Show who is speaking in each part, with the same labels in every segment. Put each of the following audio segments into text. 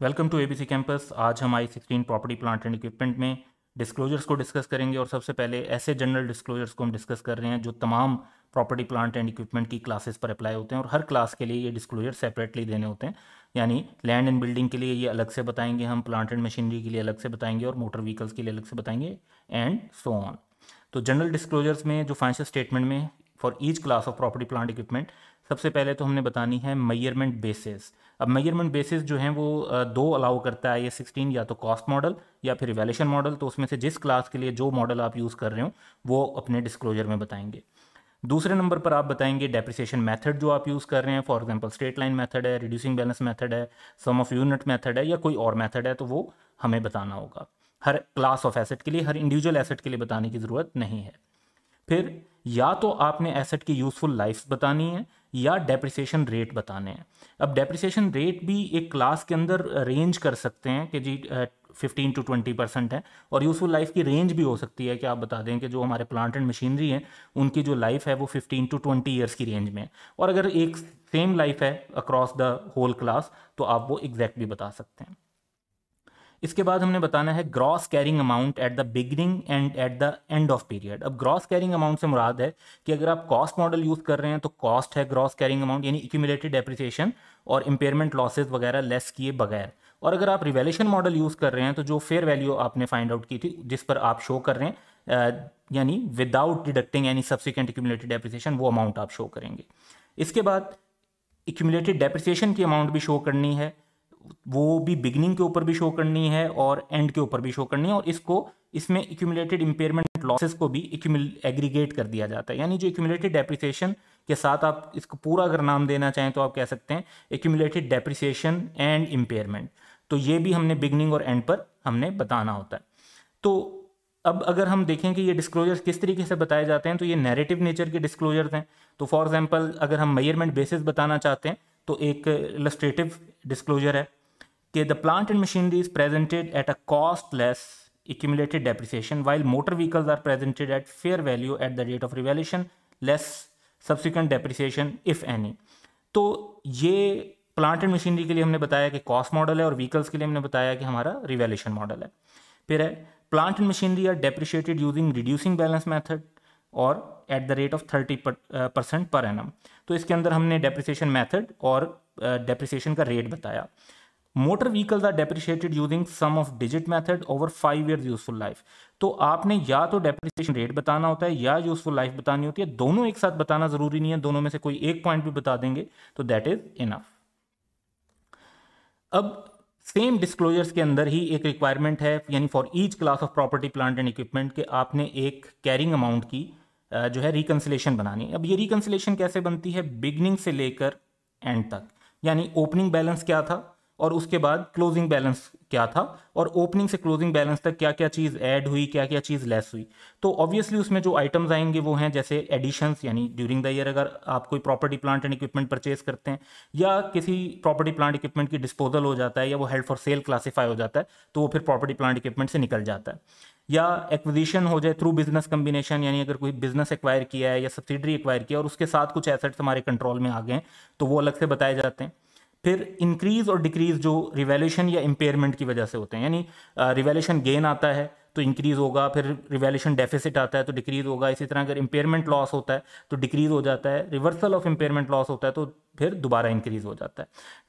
Speaker 1: welcome to ABC campus आज हम I sixteen property plant and equipment में disclosures को डिस्कस करेंगे और सबसे पहले ऐसे जनरल डिस्क्लोजर्स को हम डिस्कस कर रहे हैं जो तमाम प्रॉपर्टी प्लांट एंड इक्विपमेंट की क्लासेस पर अप्लाई होते हैं और हर क्लास के लिए ये डिस्क्लोजर सेपरेटली देने होते हैं यानी लैंड एंड बिल्डिंग के लिए ये अलग से बताएंगे हम प्लांट एंड मशीनरी के लिए अलग से बताएंगे और मोटर व्हीकल्स के लिए अलग से बताएंगे एंड सो ऑन तो जनरल डिस्क्लोजर्स में जो फाइनेंशियल स्टेटमेंट में for each class of property plant equipment सबसे पहले तो हमने बतानी है मैयरमेंट बेसिस अब मैयरमेंट बेसिस जो हैं वो दो अलाउ करता है ये सिक्सटीन या तो कॉस्ट मॉडल या फिर वैल्यूशन मॉडल तो उसमें से जिस क्लास के लिए जो मॉडल आप यूज़ कर रहे हो वो अपने डिस्क्लोजर में बताएंगे दूसरे नंबर पर आप बताएंगे डेप्रिसिएशन मेथड जो आप यूज़ कर रहे हैं for example straight line method है रिड्यूसिंग बैलेंस मेथड है सम ऑफ यूनिट मेथड है या कोई और मेथड है तो वो हमें बताना होगा हर क्लास ऑफ एसेट के लिए हर इंडिविजुअल एसेट के लिए बताने की ज़रूरत नहीं है फिर या तो आपने एसेट की यूज़फुल लाइफ बतानी है या डेप्रिसिएशन रेट बताने हैं अब डेप्रिसिएशन रेट भी एक क्लास के अंदर रेंज कर सकते हैं कि जी फिफ्टीन टू ट्वेंटी परसेंट है और यूज़फुल लाइफ की रेंज भी हो सकती है कि आप बता दें कि जो हमारे प्लांट एंड मशीनरी है उनकी जो लाइफ है वो फिफ्टीन टू ट्वेंटी ईयर्स की रेंज में है और अगर एक सेम लाइफ है अक्रॉस द होल क्लास तो आप वो एग्जैक्ट भी बता सकते हैं इसके बाद हमने बताना है gross carrying amount at the beginning and at the end of period अब ग्रॉस कैरिंग अमाउंट से मुराद है कि अगर आप कॉस्ट मॉडल यूज़ कर रहे हैं तो कॉस्ट है ग्रॉस कैरिंग अमाउंट यानी इक्यूमुलेटेड एप्रिसिएशन और इम्पेयरमेंट लॉसेज वगैरह लेस किए बगैर और अगर आप रिवेलेशन मॉडल यूज़ कर रहे हैं तो जो फेयर वैल्यू आपने फाइंड आउट की थी जिस पर आप शो कर रहे हैं यानी विदाउट डिडक्टिंग यानी सब्सिक्वेंट इक्यूमुलेटेड डेप्रिसिएशन वो अमाउंट आप शो करेंगे इसके बाद इक्यूमुलेटेड डेप्रिसिएशन की अमाउंट भी शो करनी है वो भी बिगनिंग के ऊपर भी शो करनी है और एंड के ऊपर भी शो करनी है और इसको इसमें एक्यूमुलेटेड इम्पेयरमेंट लॉसेस को भी एग्रीगेट कर दिया जाता है यानी जो एक्यूमुलेटेड डेप्रिसिएशन के साथ आप इसको पूरा अगर नाम देना चाहें तो आप कह सकते हैं एक्यूमुलेटेड डेप्रिसिएशन एंड इम्पेयरमेंट तो ये भी हमने बिगनिंग और एंड पर हमने बताना होता है तो अब अगर हम देखें कि ये डिस्क्लोजर्स किस तरीके से बताए जाते हैं तो ये नैरेटिव नेचर के डिस्क्लोजर्स हैं तो फॉर एग्जाम्पल अगर हम मेयरमेंट बेसिस बताना चाहते हैं तो एक इलस्ट्रेटिव डिस्क्लोजर है कि the plant and machinery is presented at a cost less accumulated depreciation while motor vehicles are presented at fair value at the rate of revaluation less subsequent depreciation if any तो ये plant and machinery के लिए हमने बताया कि cost model है और vehicles के लिए हमने बताया कि हमारा रिवेल्यूशन मॉडल है फिर है plant and machinery are depreciated using reducing balance method और at the rate of thirty percent पर एन तो इसके अंदर हमने डेप्रिसिएशन मैथड और डेप्रिसिएशन uh, का रेट बताया motor vehicles are depreciated using sum of digit method over five year useful life तो आपने या तो डेप्रिसिएशन रेट बताना होता है या यूजफुल लाइफ बतानी होती है दोनों एक साथ बताना जरूरी नहीं है दोनों में से कोई एक पॉइंट भी बता देंगे तो दैट इज इनफ अब सेम डिस्क्लोजर्स के अंदर ही एक रिक्वायरमेंट है यानी for each class of property plant and equipment के आपने एक कैरिंग अमाउंट की जो है रिकंसिलेशन बनानी है अब ये रिकंसिलेशन कैसे बनती है बिगनिंग से लेकर एंड तक यानी ओपनिंग बैलेंस क्या था और उसके बाद क्लोजिंग बैलेंस क्या था और ओपनिंग से क्लोजिंग बैलेंस तक क्या क्या चीज़ ऐड हुई क्या क्या चीज़ लेस हुई तो ऑब्वियसली उसमें जो आइटम्स आएंगे वो हैं जैसे एडिशंस यानी ड्यूरिंग द ईयर अगर आप कोई property plant and equipment purchase करते हैं या किसी प्रॉपर्टी प्लांट इक्विपमेंट की डिस्पोजल हो जाता है या वो हेल्ड फॉर सेल क्लासीफाई हो जाता है तो वो फिर प्रॉपर्टी प्लांट इक्विपमेंट से निकल जाता है या एक्विजिशन हो जाए थ्रू बिजनेस कम्बिनेशन यानी अगर कोई बिजनेस एक्वायर किया है या सब्सिडरी एक्वायर किया और उसके साथ कुछ एसेट्स हमारे कंट्रोल में आ गए तो वो अलग से बताए जाते हैं फिर इंक्रीज और डिक्रीज जो रिवेल्यूशन या इम्पेयरमेंट की वजह से होते हैं यानी रिवेल्यूशन uh, गेन आता है तो इंक्रीज़ होगा फिर रिवेल्यूशन डेफिसिट आता है तो डिक्रीज़ होगा इसी तरह अगर इम्पेयरमेंट लॉस होता है तो डिक्रीज़ हो जाता है रिवर्सल ऑफ इम्पेयरमेंट लॉस होता है तो फिर दोबारा इंक्रीज़ हो जाता है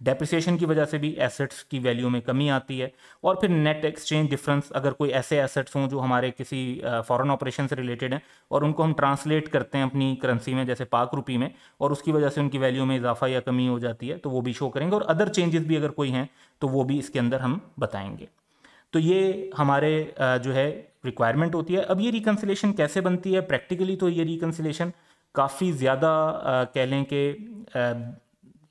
Speaker 1: डेप्रिसिएशन की वजह से भी एसेट्स की वैल्यू में कमी आती है और फिर नेट एक्सचेंज डिफरेंस अगर कोई ऐसे एसेट्स हों जो हमारे किसी फॉरेन ऑपरेशन से रिलेटेड हैं और उनको हम ट्रांसलेट करते हैं अपनी करेंसी में जैसे पाक रुपी में और उसकी वजह से उनकी वैल्यू में इजाफा या कमी हो जाती है तो वो भी शो करेंगे और अदर चेंजेस भी अगर कोई हैं तो वो भी इसके अंदर हम बताएंगे तो ये हमारे जो है रिक्वायरमेंट होती है अब ये रिकन्सिलेशन कैसे बनती है प्रैक्टिकली तो ये रिकन्सिलेशन काफ़ी ज़्यादा कह लें कि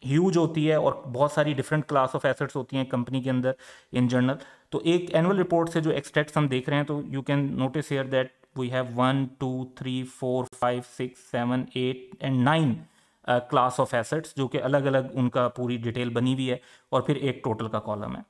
Speaker 1: ह्यूज होती है और बहुत सारी डिफरेंट क्लास ऑफ एसेट्स होती हैं कंपनी के अंदर इन जनरल तो एक एनुअल रिपोर्ट से जो एक्सट्रैक्ट्स हम देख रहे हैं तो you can notice here that we have one two three four five six seven eight and nine class of assets जो कि अलग अलग उनका पूरी डिटेल बनी हुई है और फिर एक टोटल का कॉलम है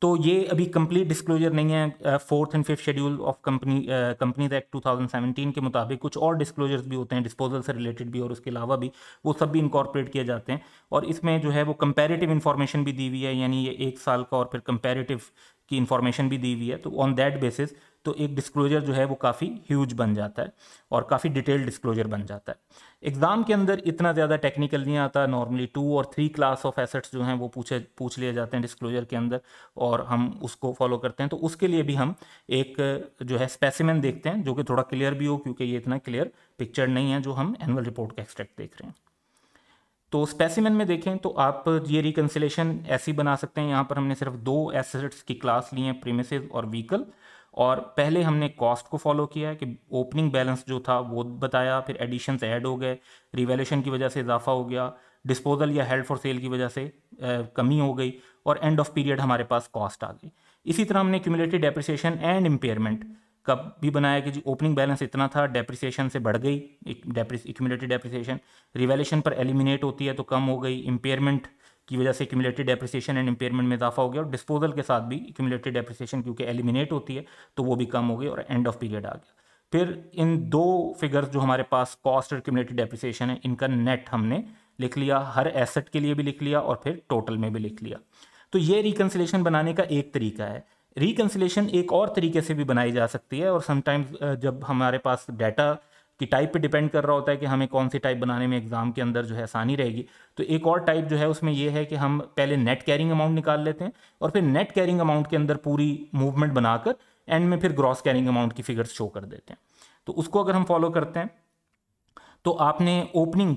Speaker 1: तो ये अभी कंप्लीट डिस्क्लोजर नहीं है fourth and fifth schedule of company companies act 2017 के मुताबिक कुछ और डिस्क्लोजर्स भी होते हैं डिस्पोजल से रिलेटेड भी और उसके अलावा भी वो सब भी इंकॉर्पोरेट किए जाते हैं और इसमें जो है वो कंपेरेटिव इन्फॉर्मेशन भी दी हुई है यानी ये एक साल का और फिर कंपेरेटिव की इन्फॉर्मेशन भी दी हुई है तो ऑन दैट बेसिस तो एक डिस्क्लोजर जो है वो काफ़ी ह्यूज बन जाता है और काफ़ी डिटेल डिस्क्लोजर बन जाता है एग्ज़ाम के अंदर इतना ज़्यादा टेक्निकल नहीं आता नॉर्मली टू और थ्री क्लास ऑफ एसेट्स जो हैं वो पूछे पूछ लिए जाते हैं डिस्क्लोजर के अंदर और हम उसको फॉलो करते हैं तो उसके लिए भी हम एक जो है स्पेसिमेंट देखते हैं जो कि थोड़ा क्लियर भी हो क्योंकि ये इतना क्लियर पिक्चर नहीं है जो हम एनुअल रिपोर्ट का एक्सट्रैक्ट देख रहे हैं तो स्पेसिमेन में देखें तो आप ये रिकन्सिलेशन ऐसी बना सकते हैं यहाँ पर हमने सिर्फ दो एसेट्स की क्लास ली हैं प्रीमिस और व्हीकल और पहले हमने कॉस्ट को फॉलो किया है कि ओपनिंग बैलेंस जो था वो बताया फिर एडिशंस ऐड हो गए रिवेल्यूशन की वजह से इजाफा हो गया डिस्पोजल या हेल्ड फॉर सेल की वजह से कमी हो गई और एंड ऑफ पीरियड हमारे पास कॉस्ट आ गई इसी तरह हमने क्यूमुलेटिव डेप्रिसिएशन एंड इम्पेयरमेंट कब भी बनाया कि जो ओपनिंग बैलेंस इतना था डेप्रिसिएशन से बढ़ गई इक्यूमुलेटेड डेप्रिसिएशन रिवेलेशन पर एलिमिनेट होती है तो कम हो गई इम्पेयरमेंट की वजह से इक्यूमुलेटेड डेप्रिसिएशन एंड इम्पेयरमेंट में इजाफा हो गया और डिस्पोजल के साथ भी इक्यूमुलेटेड डेप्रिसिएशन क्योंकि एलिमिनेट होती है तो वो भी कम हो गई और एंड ऑफ पीरियड आ गया फिर इन दो फिगर्स जो हमारे पास कॉस्ट और इक्यूमुलेटेड डेप्रिसिएशन है इनका नेट हमने लिख लिया हर एसेट के लिए भी लिख लिया और फिर टोटल में भी लिख लिया तो ये रिकन्सिलेशन बनाने का एक तरीका है रिकन्सिलेशन एक और तरीके से भी बनाई जा सकती है और समटाइम्स जब हमारे पास डाटा की टाइप पे डिपेंड कर रहा होता है कि हमें कौन सी टाइप बनाने में एग्ज़ाम के अंदर जो है आसानी रहेगी तो एक और टाइप जो है उसमें यह है कि हम पहले नेट कैरिंग अमाउंट निकाल लेते हैं और फिर नेट कैरिंग अमाउंट के अंदर पूरी मूवमेंट बनाकर एंड में फिर ग्रॉस कैरिंग अमाउंट की फिगर्स शो कर देते हैं तो उसको अगर हम फॉलो करते हैं तो आपने ओपनिंग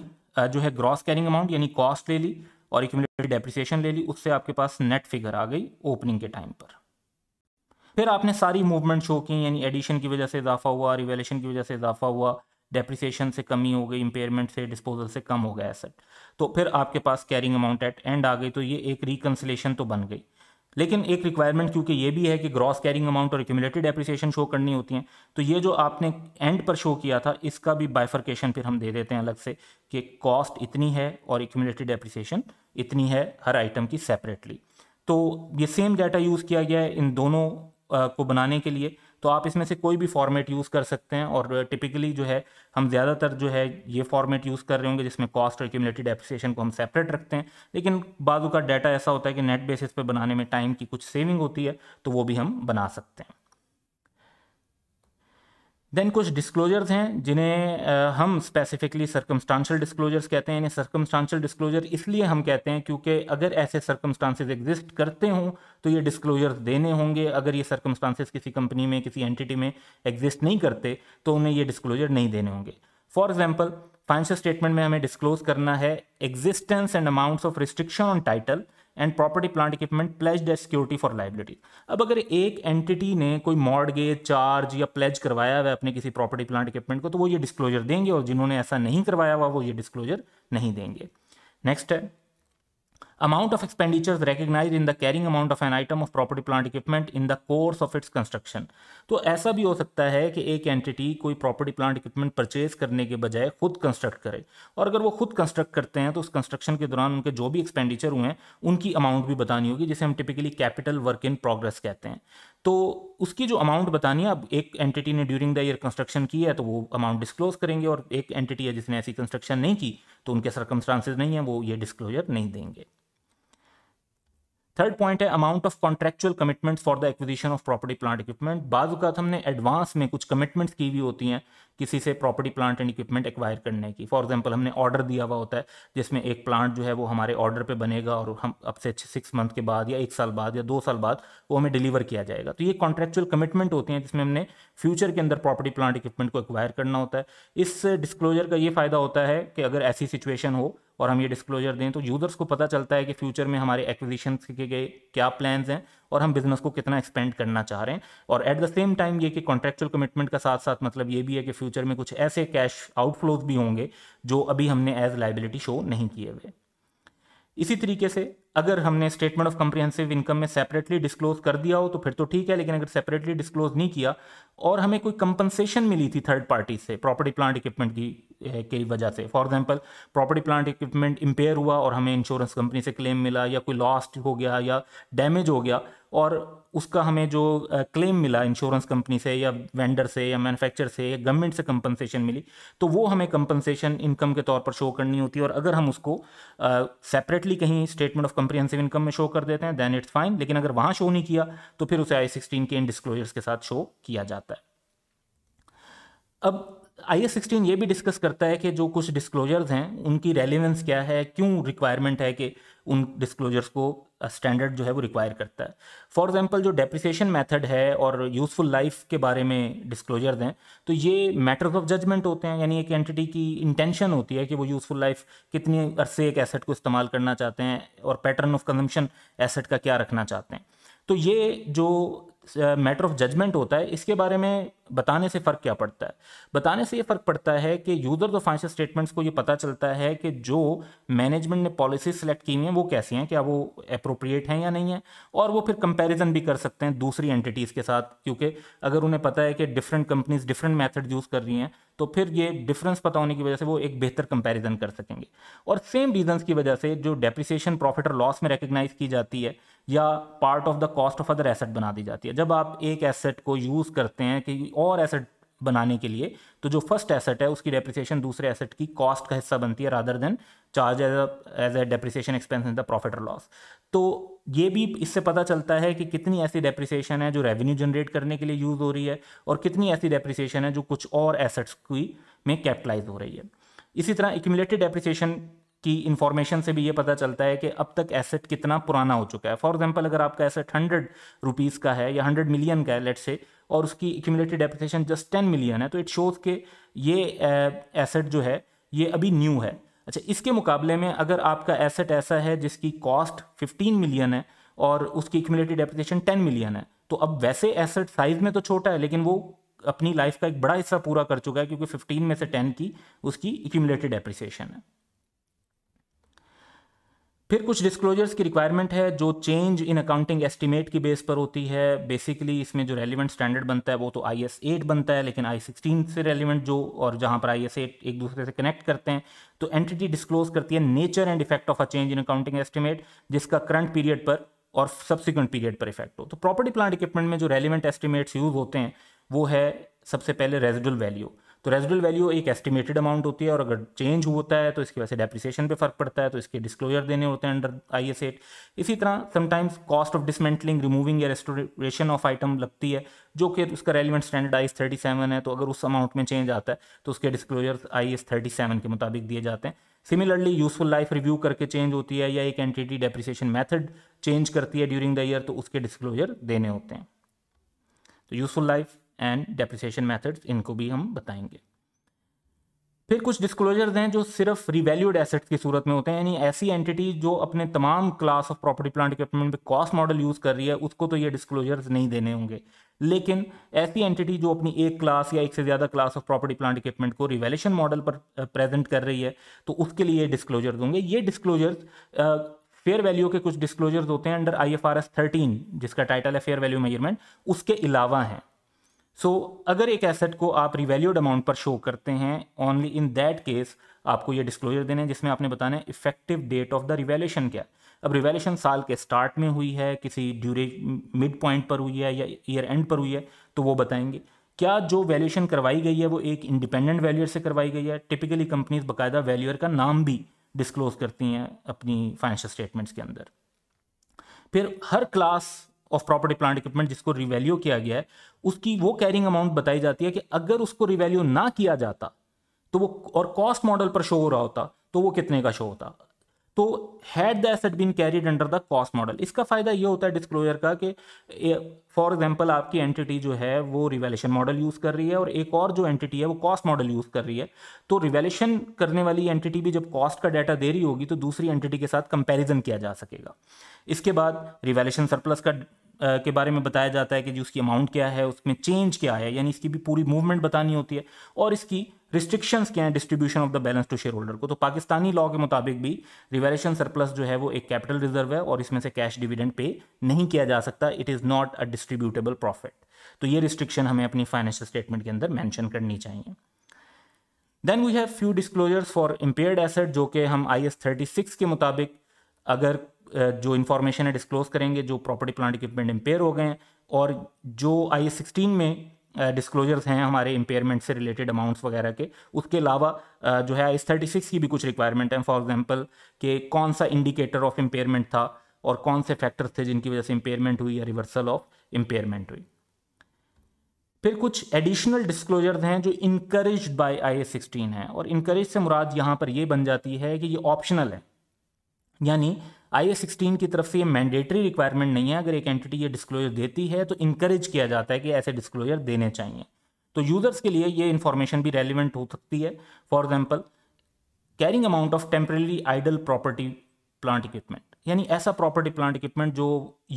Speaker 1: जो है ग्रॉस कैरिंग अमाउंट यानी कॉस्ट ले ली और एक डेप्रिसिएशन ले ली उससे आपके पास नेट फिगर आ गई ओपनिंग के टाइम पर फिर आपने सारी मूवमेंट शो की यानी एडिशन की वजह से इजाफा हुआ रिवेलेशन की वजह से इजाफा हुआ डेप्रिसिएशन से कमी हो गई इम्पेयरमेंट से डिस्पोजल से कम हो गया एसेट तो फिर आपके पास कैरिंग अमाउंट एट एंड आ गई तो ये एक रिकन्सलेशन तो बन गई लेकिन एक रिक्वायरमेंट क्योंकि ये भी है कि ग्रॉस कैरिंग अमाउंट और एक्यूमुलेटेड एप्रिसिएशन शो करनी होती हैं तो ये जो आपने एंड पर शो किया था इसका भी बाइफर्केशन फिर हम दे देते हैं अलग से कि कॉस्ट इतनी है और एक्यूमुलेटेड एप्रिसिएशन इतनी है हर आइटम की सेपरेटली तो ये सेम डाटा यूज़ किया गया है इन दोनों को बनाने के लिए तो आप इसमें से कोई भी फॉर्मेट यूज़ कर सकते हैं और टिपिकली जो है हम ज़्यादातर जो है ये फॉर्मेट यूज़ कर रहे होंगे जिसमें कॉस्ट और क्यूमलेटिव डेप्रिसिएशन को हम सेपरेट रखते हैं लेकिन बाजू का डाटा ऐसा होता है कि नेट बेसिस पे बनाने में टाइम की कुछ सेविंग होती है तो वो भी हम बना सकते हैं देन कुछ डिस्क्लोजर्स हैं जिन्हें हम स्पेसिफिकली सर्कमस्टांशल डिस्क्लोजर्स कहते हैं यानी सर्कमस्टांशल डिस्क्लोजर इसलिए हम कहते हैं क्योंकि अगर ऐसे सर्कमस्टांसिस एग्जिस्ट करते हों तो ये डिस्क्लोजर्स देने होंगे अगर ये सर्कमस्टांसिस किसी कंपनी में किसी एंटिटी में एग्जिस्ट नहीं करते तो उन्हें ये डिस्क्लोजर नहीं देने होंगे फॉर एग्जाम्पल फाइनेंशियल स्टेटमेंट में हमें डिस्क्लोज करना है existence and amounts of restriction on title and property plant equipment pledge as security for liability अब अगर एक एंटिटी ने कोई मॉडगेज चार्ज या प्लेज करवाया हुआ अपने किसी प्रॉपर्टी प्लांट इक्विपमेंट को तो वो ये डिस्क्लोजर देंगे और जिन्होंने ऐसा नहीं करवाया हुआ वो ये डिस्क्लोजर नहीं देंगे नेक्स्ट है amount of expenditures recognized in the carrying amount of an item of property plant equipment in the course of its construction तो ऐसा भी हो सकता है कि एक एंटिटी कोई प्रॉपर्टी प्लांट इक्विपमेंट परचेज करने के बजाय खुद कंस्ट्रक्ट करे और अगर वो खुद कंस्ट्रक्ट करते हैं तो उस कंस्ट्रक्शन के दौरान उनके जो भी एक्सपेंडिचर हुए हैं उनकी अमाउंट भी बतानी होगी जिसे हम typically capital work in progress कहते हैं तो उसकी जो अमाउंट बतानी है अब एक एंटिटी ने ड्यूरिंग द ईयर कंस्ट्रक्शन की है तो वो अमाउंट डिस्क्लोज करेंगे और एक एंटिटी है जिसने ऐसी कंस्ट्रक्शन नहीं की तो उनके सर्कमस्टांसिस नहीं है वो ये डिस्क्लोजर नहीं देंगे थर्ड पॉइंट है amount of contractual commitments for the acquisition of property plant equipment बाजूकात हमने एडवांस में कुछ कमिटमेंट्स की हुई होती हैं किसी से property plant and equipment acquire करने की फॉर एग्जाम्पल हमने ऑर्डर दिया हुआ होता है जिसमें एक प्लांट जो है वो हमारे ऑर्डर पर बनेगा और हम अब से सिक्स मंथ के बाद या एक साल बाद या दो साल बाद वो हमें डिलीवर किया जाएगा तो ये कॉन्ट्रेक्चुअल कमिटमेंट होती हैं जिसमें हमने फ्यूचर के अंदर प्रॉपर्टी प्लांट इक्विपमेंट को एक्वायर करना होता है इस डिस्क्लोजर का ये फ़ायदा होता है कि अगर ऐसी सिचुएशन हो और हम ये डिस्क्लोजर दें तो यूज़र्स को पता चलता है कि फ्यूचर में हमारे एक्विजिशन के, के क्या प्लान्स हैं और हम बिजनेस को कितना एक्सपेंड करना चाह रहे हैं और एट द सेम टाइम ये कि कॉन्ट्रेक्चुअल कमिटमेंट का साथ साथ मतलब ये भी है कि फ्यूचर में कुछ ऐसे कैश आउटफ्लोज भी होंगे जो अभी हमने एज लाइबिलिटी शो नहीं किए हुए इसी तरीके से अगर हमने स्टेटमेंट ऑफ कंप्रिहेंसिव इनकम में सेपरेटली डिस्क्लोज कर दिया हो तो फिर तो ठीक है लेकिन अगर सेपरेटली डिस्क्लोज नहीं किया और हमें कोई कंपनसेशन मिली थी थर्ड पार्टी से प्रॉपर्टी प्लांट इक्विपमेंट की की वजह से for example property plant equipment impair हुआ और हमें इंश्योरेंस कंपनी से क्लेम मिला या कोई लॉस्ट हो गया या डैमेज हो गया और उसका हमें जो क्लेम मिला इंश्योरेंस कंपनी से या वेंडर से या मैन्युफैक्चर से या गवर्नमेंट से कंपनसेशन मिली तो वो हमें कंपनसेशन इनकम के तौर पर शो करनी होती है और अगर हम उसको सेपरेटली कहीं स्टेटमेंट ऑफ कंप्रीहेंसिव इनकम में शो कर देते हैं देन इट्स फाइन लेकिन अगर वहां शो नहीं किया तो फिर उसे आई सिक्सटीन के इन डिस्क्लोजर्स के साथ शो किया जाता है अब आई एस सिक्सटीन ये भी डिस्कस करता है कि जो कुछ डिस्क्लोजर्स हैं उनकी रेलिवेंस क्या है क्यों रिक्वायरमेंट है कि उन डिस्क्लोजर्स को स्टैंडर्ड जो है वो रिक्वायर करता है फॉर एग्जांपल जो डेप्रिसिएशन मेथड है और यूज़फुल लाइफ के बारे में डिस्क्लोजर दें तो ये मैटर्स ऑफ जजमेंट होते हैं यानी एक एंटिटी की इंटेंशन होती है कि वो यूज़फुल लाइफ कितनी अरसे एक एसेट को इस्तेमाल करना चाहते हैं और पैटर्न ऑफ कंजम्पशन एसेट का क्या रखना चाहते हैं तो ये जो मैटर ऑफ जजमेंट होता है इसके बारे में बताने से फ़र्क क्या पड़ता है बताने से ये फ़र्क पड़ता है कि यूज़र तो फाइनेंशियल स्टेटमेंट्स को ये पता चलता है कि जो मैनेजमेंट ने पॉलिसी सेलेक्ट की हुई हैं वो कैसी हैं क्या वो अप्रोप्रिएट हैं या नहीं है और वो फिर कंपेरिजन भी कर सकते हैं दूसरी एंटिटीज़ के साथ क्योंकि अगर उन्हें पता है कि different companies different method use कर रही हैं तो फिर ये डिफरेंस पता होने की वजह से वो एक बेहतर कंपेरिजन कर सकेंगे और सेम रीजंस की वजह से जो डेप्रिसिएशन प्रॉफिट और लॉस में रिकग्नाइज की जाती है या part of the cost of other asset बना दी जाती है जब आप एक एसेट को यूज़ करते हैं कि और एसेट बनाने के लिए तो जो फर्स्ट एसेट है उसकी डेप्रिसिएशन दूसरे एसेट की कॉस्ट का हिस्सा बनती है rather than charge as as a depreciation expense in the profit और लॉस तो ये भी इससे पता चलता है कि कितनी ऐसी डेप्रिसिएशन है जो रेवेन्यू जनरेट करने के लिए यूज़ हो रही है और कितनी ऐसी डेप्रिसिएशन है जो कुछ और एसेट्स की में कैपिटलाइज हो रही है इसी तरह एक्यूमुलेटेड डेप्रिसिएशन की इंफॉर्मेशन से भी ये पता चलता है कि अब तक एसेट कितना पुराना हो चुका है फॉर एग्जाम्पल अगर आपका एसेट हंड्रेड रुपीज़ का है या हंड्रेड मिलियन का है लेट से और उसकी accumulated depreciation just ten million है तो इट शोज के ये एसेट जो है ये अभी न्यू है अच्छा इसके मुकाबले में अगर आपका एसेट ऐसा है जिसकी कॉस्ट फिफ्टीन मिलियन है और उसकी एक्यूमुलेटेड डेप्रिसिएशन टेन मिलियन है तो अब वैसे एसेट साइज में तो छोटा है लेकिन वो अपनी लाइफ का एक बड़ा हिस्सा पूरा कर चुका है क्योंकि 15 में से 10 की उसकी इक्यूमलेटेड एप्रिसिएशन है फिर कुछ डिस्क्लोजर्स की रिक्वायरमेंट है जो चेंज इन अकाउंटिंग एस्टिमेट की बेस पर होती है बेसिकली इसमें जो रेलिवेंट स्टैंडर्ड बनता है वो तो आई एस एट बनता है लेकिन आई सिक्सटीन से रेलिवेंट जो और जहाँ पर आई एस एट एक दूसरे से कनेक्ट करते हैं तो एंटिटी डिस्क्लोज करती है nature and effect of a change in accounting estimate जिसका करंट पीरियड पर और सब्सिक्वेंट पीरियड पर इफेक्ट हो तो प्रॉपर्टी प्लांट इक्विपमेंट में जो रेलिवेंट एस्टिमेट्स यूज होते हैं वो है सबसे पहले रेजिडुअल वैल्यू तो रेजिडल वैल्यू एक एस्टिमेटेड अमाउंट होती है और अगर चेंज होता है तो इसकी वजह से डेप्रिसिएशन पे फर्क पड़ता है तो इसके डिस्क्लोजर देने होते हैं अंडर आई एस एट इसी तरह sometimes cost of dismantling removing या रेस्टोरेशन ऑफ आइटम लगती है जो कि उसका relevant standard I S thirty seven है तो अगर उस अमाउंट में चेंज आता है तो उसके disclosure I S thirty seven के मुताबिक दिए जाते हैं सिमिलरली यूजफुल लाइफ रिव्यू करके चेंज होती है या एक एंटिटी डेप्रिसिएशन मेथड चेंज करती है ड्यूरिंग द ईयर तो उसके डिस्क्लोजर देने होते हैं तो useful life and depreciation methods इनको भी हम बताएंगे फिर कुछ डिस्क्लोजर्स हैं जो सिर्फ रिवैल्यूड एसेट्स की सूरत में होते हैं यानी ऐसी एंटिटी जो अपने तमाम class of property plant equipment पे कॉस्ट मॉडल यूज़ कर रही है उसको तो ये डिस्क्लोजर्स नहीं देने होंगे लेकिन ऐसी एंटिटी जो अपनी एक क्लास या एक से ज़्यादा class of property plant equipment को रिवेल्यूशन मॉडल पर प्रेजेंट कर रही है तो उसके लिए डिस्क्लोजर होंगे ये डिस्क्लोजर्स फेयर वैल्यू के कुछ डिस्क्लोजर्स होते हैं under I F R S thirteen जिसका टाइटल है फेयर वैल्यू मेजरमेंट उसके अलावा हैं सो so, अगर एक एसेट को आप रिवैल्यूड अमाउंट पर शो करते हैं ओनली इन दैट केस आपको ये डिस्क्लोजर देना है जिसमें आपने बताना है effective date of the revaluation क्या अब रिवेल्यूशन साल के स्टार्ट में हुई है किसी ड्यूरे मिड पॉइंट पर हुई है या ईयर एंड पर हुई है तो वो बताएंगे क्या जो वैल्यूशन करवाई गई है वो एक इंडिपेंडेंट वैल्यूअर से करवाई गई है टिपिकली कंपनीज बाकायदा वैल्यूअर का नाम भी डिस्क्लोज करती हैं अपनी फाइनेंशियल स्टेटमेंट्स के अंदर फिर हर class of property plant equipment जिसको रिवैल्यू किया गया है उसकी वो कैरिंग अमाउंट बताई जाती है कि अगर उसको रिवैल्यू ना किया जाता तो वो और कॉस्ट मॉडल पर शो हो रहा होता तो वो कितने का शो होता तो had the asset been carried under the cost model इसका फ़ायदा ये होता है डिस्क्लोजर का कि फॉर एग्जांपल आपकी एंटिटी जो है वो रिवेलेशन मॉडल यूज़ कर रही है और एक और जो एंटिटी है वो कॉस्ट मॉडल यूज़ कर रही है तो रिवेलेशन करने वाली एंटिटी भी जब कॉस्ट का डाटा दे रही होगी तो दूसरी एंटिटी के साथ कंपेरिजन किया जा सकेगा इसके बाद रिवेलेशन सरप्लस का के बारे में बताया जाता है कि जी उसकी अमाउंट क्या है उसमें चेंज क्या है यानी इसकी भी पूरी मूवमेंट बतानी होती है और इसकी रिस्ट्रिक्शंस क्या हैं distribution of the balance to shareholder को तो पाकिस्तानी लॉ के मुताबिक भी रिवेलेशन सरप्लस जो है वो एक कैपिटल रिजर्व है और इसमें से कैश डिविडेंड पे नहीं किया जा सकता it is not a distributable profit तो ये रिस्ट्रिक्शन हमें अपनी फाइनेंशियल स्टेटमेंट के अंदर मैंशन करनी चाहिए then we have few disclosures for impaired asset जो कि हम आई एस थर्टी सिक्स के मुताबिक अगर जो इन्फॉर्मेशन है डिस्क्लोज करेंगे जो प्रॉपर्टी प्लांट इक्विपमेंट इम्पेयर हो गए हैं और जो आई एस सिक्सटीन में डिस्क्लोजर्स हैं हमारे इंपेयरमेंट से रिलेटेड अमाउंट्स वगैरह के उसके अलावा जो है थर्टी सिक्स की भी कुछ रिक्वायरमेंट हैं फॉर एग्जाम्पल कि कौन सा इंडिकेटर ऑफ इंपेयरमेंट था और कौन से फैक्टर्स थे जिनकी वजह से इंपेयरमेंट हुई या रिवर्सल ऑफ इम्पेयरमेंट हुई फिर कुछ एडिशनल डिस्क्लोजर्स हैं जो encourage by I S sixteen है और इंकरेज से मुराद यहाँ पर यह बन जाती है कि ये ऑप्शनल है यानी आई एस सिक्सटीन की तरफ से ये मैंडेटरी रिक्वायरमेंट नहीं है अगर एक एंटिटी ये डिस्क्लोजर देती है तो इंकरेज किया जाता है कि ऐसे डिस्क्लोजर देने चाहिए तो यूज़र्स के लिए ये इन्फॉर्मेशन भी रेलिवेंट हो सकती है for example carrying amount of temporarily idle property plant equipment यानी ऐसा प्रॉपर्टी प्लांट इक्विपमेंट जो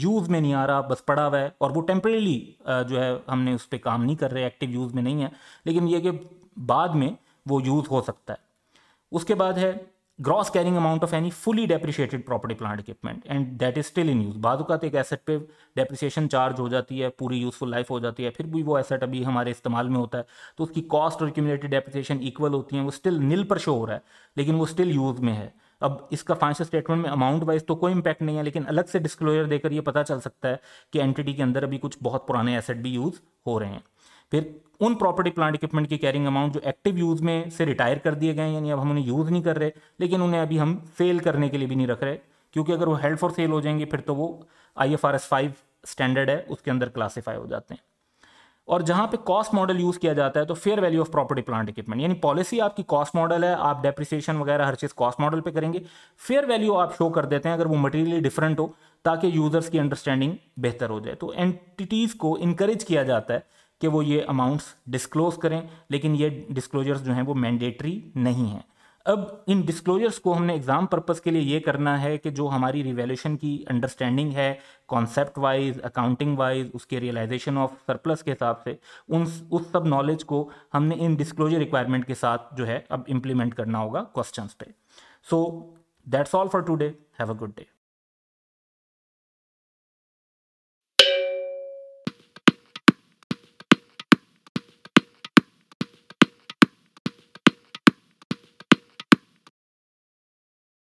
Speaker 1: यूज़ में नहीं आ रहा बस पड़ा हुआ है और वो टेम्परेली जो है हमने उस पर काम नहीं कर रहे एक्टिव यूज़ में नहीं है लेकिन ये कि बाद में वो यूज़ हो सकता है उसके बाद है gross carrying amount of any fully depreciated property plant equipment and that is still in use बाद एक एसेट पे डेप्रिसिएशन चार्ज हो जाती है पूरी यूजफुल लाइफ हो जाती है फिर भी वो एसेट अभी हमारे इस्तेमाल में होता है तो उसकी कॉस्ट और क्यूमिलेटेड डेप्रिसिएशन इक्वल होती है वो स्टिल नील पर शो हो रहा है लेकिन वो स्टिल यूज में है अब इसका फाइनेंशियल स्टेटमेंट में अमाउंट वाइज तो कोई इंपैक्ट नहीं है लेकिन अलग से डिस्क्लोजर देकर ये पता चल सकता है कि एंटिटी के अंदर अभी कुछ बहुत पुराने एसेट भी यूज़ हो रहे हैं फिर उन प्रॉपर्टी प्लांट इक्विपमेंट की कैरिंग अमाउंट जो एक्टिव यूज में से रिटायर कर दिए गए यानी अब हम उन्हें यूज नहीं कर रहे लेकिन उन्हें अभी हम सेल करने के लिए भी नहीं रख रहे क्योंकि अगर वो हेल्ड फॉर सेल हो जाएंगे फिर तो वो I F R S five standard है उसके अंदर क्लासीफाई हो जाते हैं और जहां पे कॉस्ट मॉडल यूज किया जाता है तो fair value of property plant equipment यानी पॉलिसी आपकी कॉस्ट मॉडल है आप डेप्रिसिएशन वगैरह हर चीज कॉस्ट मॉडल पे करेंगे फेयर वैल्यू आप शो कर देते हैं अगर वो मटेरियल डिफरेंट हो ताकि यूजर्स की अंडरस्टैंडिंग बेहतर हो जाए तो एंटिटीज को इनकरेज किया जाता है कि वो ये अमाउंट्स डिस्क्लोज करें लेकिन ये डिस्क्लोजर्स जो हैं वो मैंडेटरी नहीं हैं अब इन डिस्क्लोजर्स को हमने एग्ज़ाम पर्पस के लिए ये करना है कि जो हमारी रिवेल्यूशन की अंडरस्टैंडिंग है कॉन्सेप्ट वाइज अकाउंटिंग वाइज उसके रियलाइजेशन ऑफ सरप्लस के हिसाब से उन उस सब नॉलेज को हमने इन डिस्क्लोजर रिक्वायरमेंट के साथ जो है अब इम्प्लीमेंट करना होगा क्वेश्चन पे so that's all for today have a good day